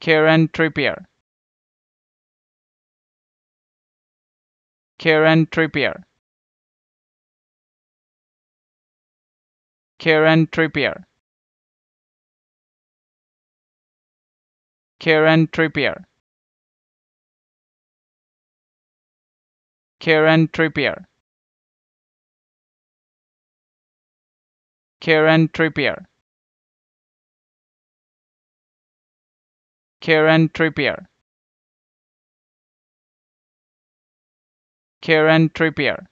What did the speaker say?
Karen Trippier. Karen Trippier. Karen Trippier. Karen Trippier. Karen Trippier. Karen Trippier. Karen Trippier. Karen Trippier.